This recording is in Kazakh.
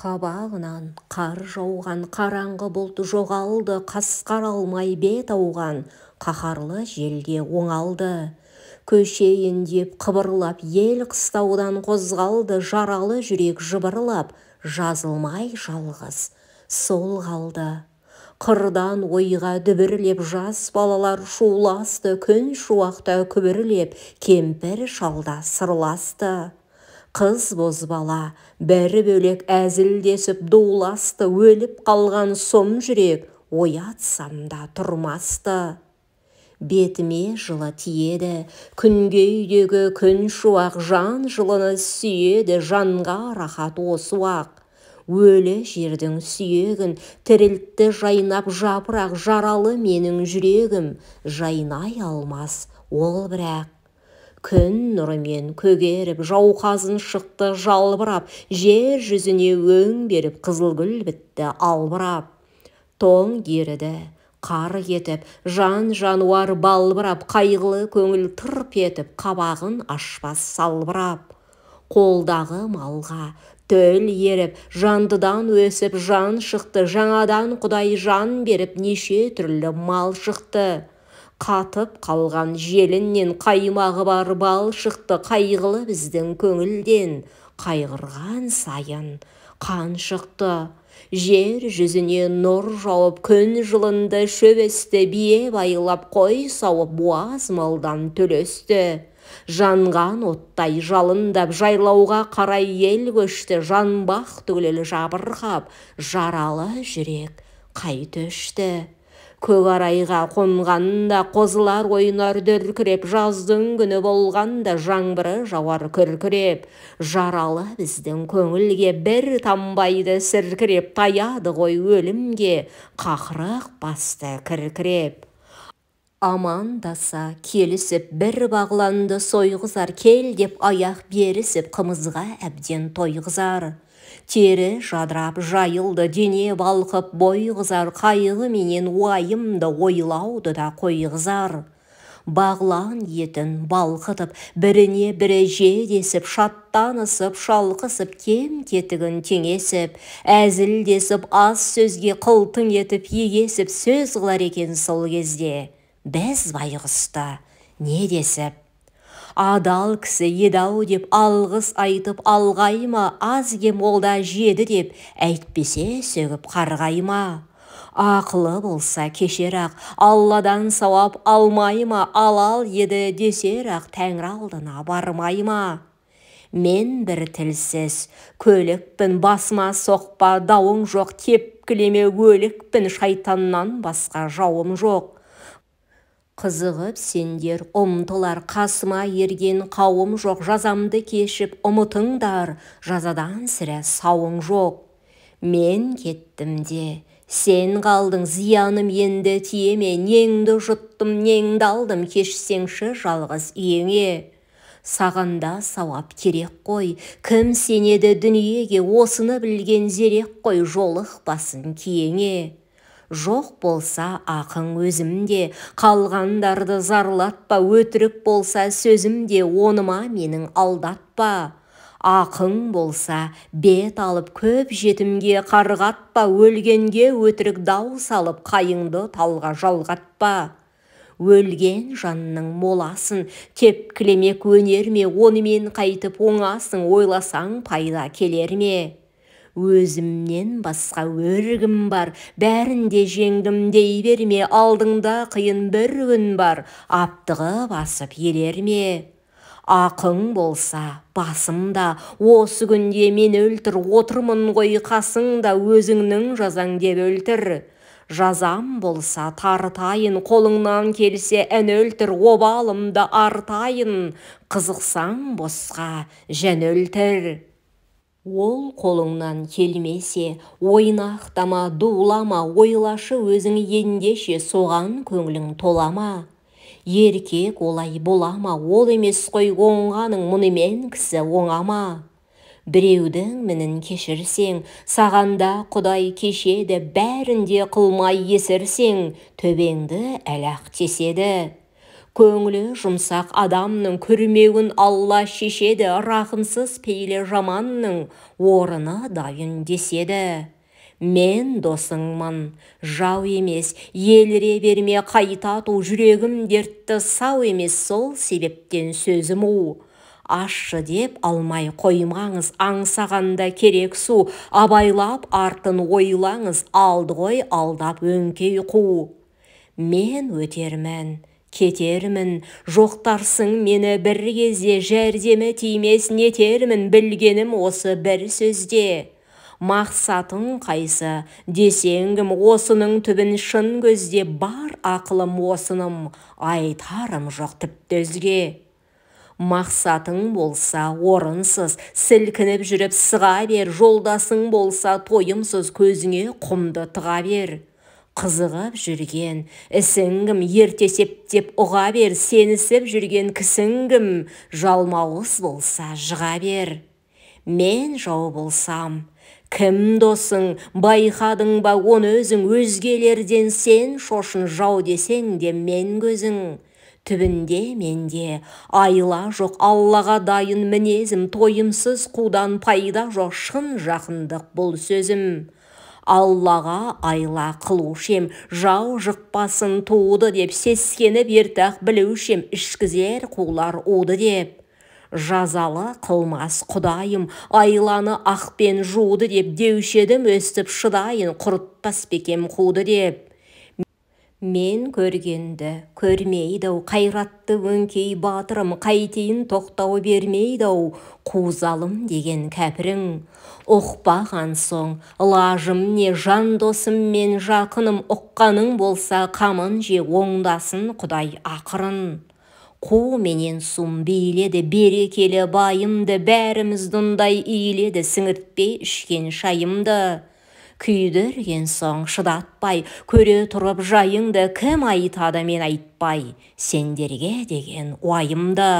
қабағынан қар жауған қараңғы бұлт жоғалды қасқар алмай бет ауған қаһарлы желге оңалды көшейін деп қыбырлап ел қыстаудан қозғалды жаралы жүрек жыбырлап жазылмай жалғыз сол қалды қырдан ойға дүбірлеп жас балалар шуласты күн шуақта күбірлеп кемпір шалда сырласты қыз бозбала бәрі бөлек әзілдесіп дуласты өліп қалған сом жүрек оятсам да тұрмасты бетіме жылы тиеді күнге үйдегі күн шуақ жан жылыны сүйеді жанға рахат осы уақ өлі жердің сүйегін тірілтті жайнап жапырақ жаралы менің жүрегім жайнай алмас ол бірақ күн нұрымен көгеріп жауқазын шықты жалбырап жер жүзіне өң беріп қызылгүл бітті албырап тоң еріді қар етіп, жан жануар балбырап қайғылы көңіл тырп етіп қабағын ашпас салбырап қолдағы малға төл еріп жандыдан өсіп жан шықты жаңадан құдай жан беріп неше түрлі мал шықты қатып қалған желіннен қаймағы бар бал шықты қайғылы біздің көңілден қайғырған сайын қан шықты жер жүзіне нұр жауып күн жылынды шөбесті бие байлап қой сауып буаз малдан төлесті жанған оттай жалындап жайлауға қарай ел көшті жанбақ түгілі жабырқап жаралы жүрек қай өшті көк арайға қонғанда қозылар ойнар дүркіреп жаздың күні болғанда жаңбыры жауар күркіреп жаралы біздің көңілге бір тамбайды сіркіреп таяды ғой өлімге қақырық басты кіркіреп амандаса келісіп бір бағланды сойғызар кел деп аяқ берісіп қымызға әбден тойғызар тері жадырап жайылды дене балқып бойғызар, қызар қайғы менен уайымды ойлауды да қойғызар бағлан етін балқытып біріне бірі жедесіп шаттанысып шалқысып кем кетігін теңесіп әзілдесіп аз сөзге қылтың етіп егесіп сөз қылар екен сол кезде біз байғұсты не десіп адал кісі еді ау деп алғыс айтып алғайма аз кем ол жеді деп әйтпесе сөгіп қарғайма ақылы болса кешер ақ алладан сауап алмайма алал еді десер ақ тәңір алдына бармайма мен бір тілсіз көлікпін басма соқпа дауың жоқ тепкілеме өлікпін шайтаннан басқа жауым жоқ қызығып сендер ұмтылар қасыма ерген қауым жоқ жазамды кешіп ұмытыңдар жазадан сірә сауың жоқ мен кеттім де сен қалдың зияным енді тиеме, неңді жұттым неңді алдым кешсеңші жалғыз үйіңе сағанда сауап керек қой кім сенеді дүниеге осыны білген зерек қой жолық басын киеңе жоқ болса ақың өзімде қалғандарды зарлатпа өтірік болса сөзімде оныма менің алдатпа ақың болса бет алып көп жетімге қарғатпа өлгенге өтірік дау салып қайыңды талға жалғатпа өлген жанның моласын тепкілемек өнер ме онымен қайтып оңасың ойласаң пайда келер ме өзімнен басқа өргім бар бәрін де жеңдім дей берме алдыңда қиын бір күн бар аптығы басып елер ме ақың болса басымда осы күнде мен өлтір отырмын ғой қасыңда өзіңнің жазаң деп өлтір жазам болса тартайын қолыңнан келсе ән өлтір обалымды артайын қызықсаң босқа жән өлтір ол қолыңнан келмесе ойнақтама дулама ойлашы өзің ендеше соған көңілің толама еркек олай болама ол емес қой оңғаның мұнымен кісі оңама біреудің мінін кешірсең сағанда құдай кешеді бәрін де қылмай есірсең төбеңді әлақ теседі көңілі жұмсақ адамның күрмеуін алла шешеді рақымсыз пейілі жаманның орына дайын деседі мен досыңмын жау емес еліре берме қайта ту жүрегім дертті сау емес сол себептен сөзім у ашшы деп алмай қоймаңыз аңсағанда керек су абайлап артын ойлаңыз алды ғой алдап өңкей қу мен өтермін кетермін жоқтарсың мені бір кезде жәрдемі тимес нетермін білгенім осы бір сөзде мақсатың қайсы десең кім осының түбін шын көзде бар ақылым осыным айтарым жоқ тіпті өзге мақсатың болса орынсыз сілкініп жүріп сыға бер жолдасың болса тойымсыз көзіңе құмды тыға бер қызығып жүрген кім ерте септеп ұға бер сенісіп жүрген кім жалмауыз болса жыға бер мен жау болсам кім досың байқадың ба оны өзің өзгелерден сен шошын жау десең де мен көзің түбінде менде айла жоқ аллаға дайын мінезім тойымсыз қудан пайда жоқ шын жақындық бұл сөзім аллаға айла қылушы жау жықпасын туды деп сескеніп бертақ ақ білуші ем ішкізер қулар уды деп жазалы қылмас құдайым айланы ақпен жуды деп деуші едім өстіп шыдайын құрытпас бекем қуды деп мен көргенді көрмейді ау қайратты өңкей батырым қайтейін тоқтау бермейді ау қузалым деген кәпірің ұқпаған соң лажым не жан досым мен жақыным ұққаның болса қамын же оңдасын құдай ақырын қу менен сұм бейледі берекелі байымды бәрімізді ұндай иіледі сіңіртпей ішкен шайымды күйдірген соң шыдатпай көре тұрып жайыңды кім айтады мен айтпай сендерге деген уайымды